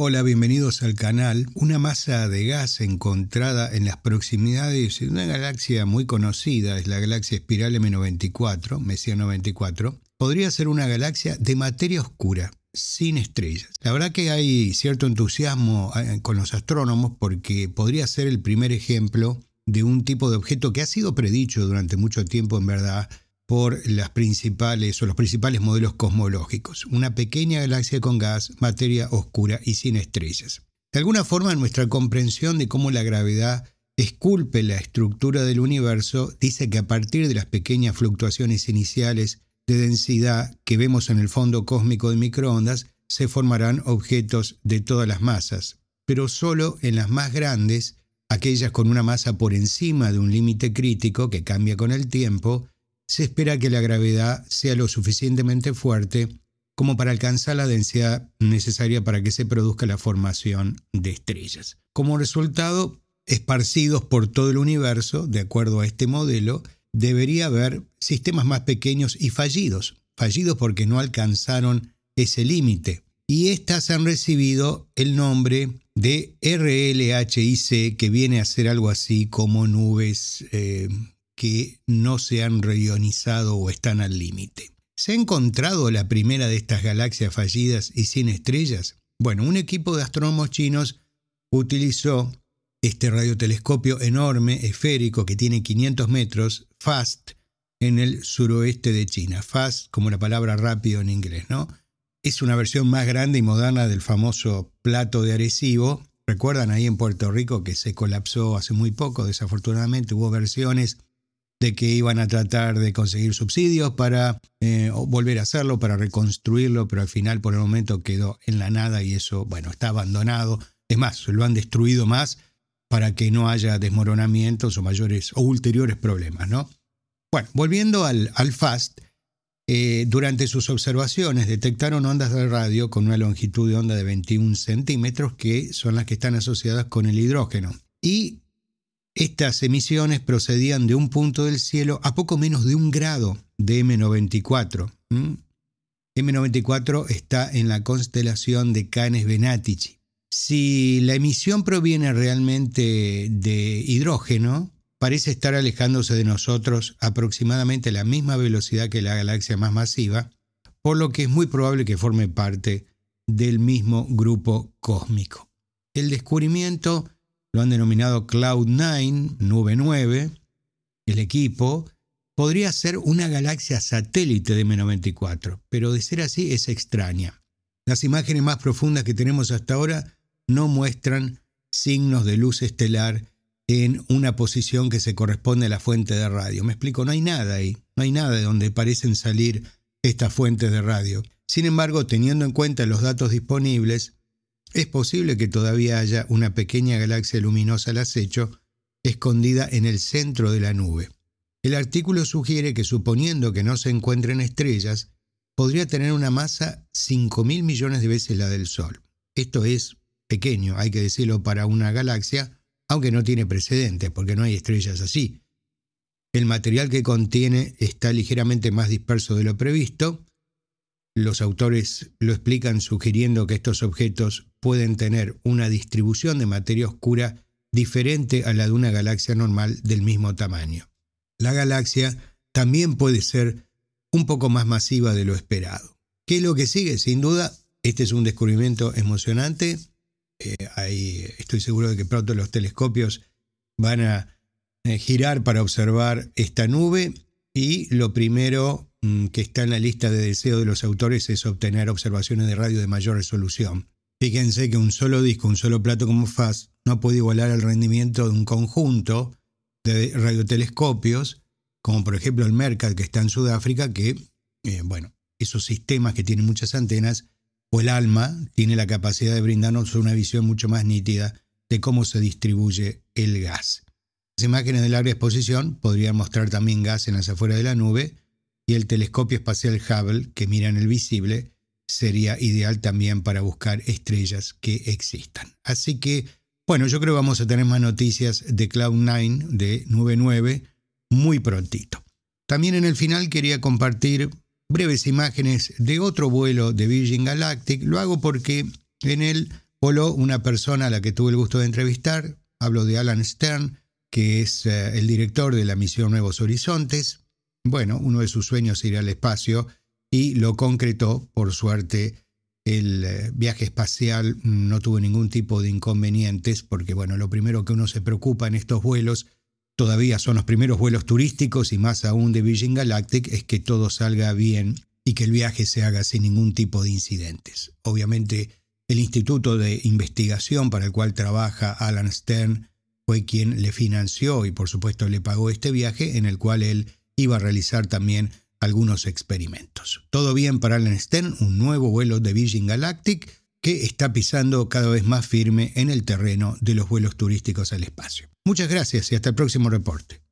Hola, bienvenidos al canal. Una masa de gas encontrada en las proximidades de una galaxia muy conocida, es la galaxia espiral M94, Messier 94, podría ser una galaxia de materia oscura, sin estrellas. La verdad que hay cierto entusiasmo eh, con los astrónomos porque podría ser el primer ejemplo de un tipo de objeto que ha sido predicho durante mucho tiempo, en verdad, por los principales modelos cosmológicos, una pequeña galaxia con gas, materia oscura y sin estrellas. De alguna forma, nuestra comprensión de cómo la gravedad esculpe la estructura del universo dice que a partir de las pequeñas fluctuaciones iniciales de densidad que vemos en el fondo cósmico de microondas, se formarán objetos de todas las masas, pero solo en las más grandes, aquellas con una masa por encima de un límite crítico que cambia con el tiempo, se espera que la gravedad sea lo suficientemente fuerte como para alcanzar la densidad necesaria para que se produzca la formación de estrellas. Como resultado, esparcidos por todo el universo, de acuerdo a este modelo, debería haber sistemas más pequeños y fallidos, fallidos porque no alcanzaron ese límite. Y estas han recibido el nombre de RLHIC, que viene a ser algo así como nubes eh, que no se han reionizado o están al límite. ¿Se ha encontrado la primera de estas galaxias fallidas y sin estrellas? Bueno, un equipo de astrónomos chinos utilizó este radiotelescopio enorme, esférico, que tiene 500 metros, FAST, en el suroeste de China. FAST, como la palabra rápido en inglés, ¿no? Es una versión más grande y moderna del famoso plato de Arecibo. Recuerdan ahí en Puerto Rico que se colapsó hace muy poco, desafortunadamente hubo versiones de que iban a tratar de conseguir subsidios para eh, volver a hacerlo, para reconstruirlo, pero al final por el momento quedó en la nada y eso, bueno, está abandonado. Es más, lo han destruido más para que no haya desmoronamientos o mayores o ulteriores problemas, ¿no? Bueno, volviendo al, al FAST, eh, durante sus observaciones detectaron ondas de radio con una longitud de onda de 21 centímetros que son las que están asociadas con el hidrógeno. Y estas emisiones procedían de un punto del cielo a poco menos de un grado de M94. m M94 está en la constelación de Canes Venatici. Si la emisión proviene realmente de hidrógeno, parece estar alejándose de nosotros aproximadamente la misma velocidad que la galaxia más masiva, por lo que es muy probable que forme parte del mismo grupo cósmico. El descubrimiento lo han denominado Cloud9, Nube 9, el equipo, podría ser una galaxia satélite de M94, pero de ser así es extraña. Las imágenes más profundas que tenemos hasta ahora no muestran signos de luz estelar en una posición que se corresponde a la fuente de radio. Me explico, no hay nada ahí, no hay nada de donde parecen salir estas fuentes de radio. Sin embargo, teniendo en cuenta los datos disponibles, es posible que todavía haya una pequeña galaxia luminosa al acecho, escondida en el centro de la nube. El artículo sugiere que suponiendo que no se encuentren estrellas, podría tener una masa 5.000 millones de veces la del Sol. Esto es pequeño, hay que decirlo, para una galaxia, aunque no tiene precedentes, porque no hay estrellas así. El material que contiene está ligeramente más disperso de lo previsto, los autores lo explican sugiriendo que estos objetos pueden tener una distribución de materia oscura diferente a la de una galaxia normal del mismo tamaño. La galaxia también puede ser un poco más masiva de lo esperado. ¿Qué es lo que sigue? Sin duda, este es un descubrimiento emocionante. Eh, estoy seguro de que pronto los telescopios van a eh, girar para observar esta nube y lo primero Mm, que está en la lista de deseo de los autores es obtener observaciones de radio de mayor resolución. Fíjense que un solo disco, un solo plato como FAS, no puede igualar el rendimiento de un conjunto de radiotelescopios, como por ejemplo el Mercat que está en Sudáfrica, que, eh, bueno, esos sistemas que tienen muchas antenas, o el ALMA tiene la capacidad de brindarnos una visión mucho más nítida de cómo se distribuye el gas. Las imágenes de larga exposición podrían mostrar también gas en las afueras de la nube, y el telescopio espacial Hubble, que mira en el visible, sería ideal también para buscar estrellas que existan. Así que, bueno, yo creo que vamos a tener más noticias de Cloud9, de 99, muy prontito. También en el final quería compartir breves imágenes de otro vuelo de Virgin Galactic. Lo hago porque en él voló una persona a la que tuve el gusto de entrevistar. Hablo de Alan Stern, que es eh, el director de la misión Nuevos Horizontes. Bueno, uno de sus sueños era al espacio y lo concretó, por suerte, el eh, viaje espacial no tuvo ningún tipo de inconvenientes, porque bueno, lo primero que uno se preocupa en estos vuelos, todavía son los primeros vuelos turísticos y más aún de Virgin Galactic, es que todo salga bien y que el viaje se haga sin ningún tipo de incidentes. Obviamente, el Instituto de Investigación para el cual trabaja Alan Stern fue quien le financió y por supuesto le pagó este viaje en el cual él iba a realizar también algunos experimentos. Todo bien para Alan Stern, un nuevo vuelo de Virgin Galactic que está pisando cada vez más firme en el terreno de los vuelos turísticos al espacio. Muchas gracias y hasta el próximo reporte.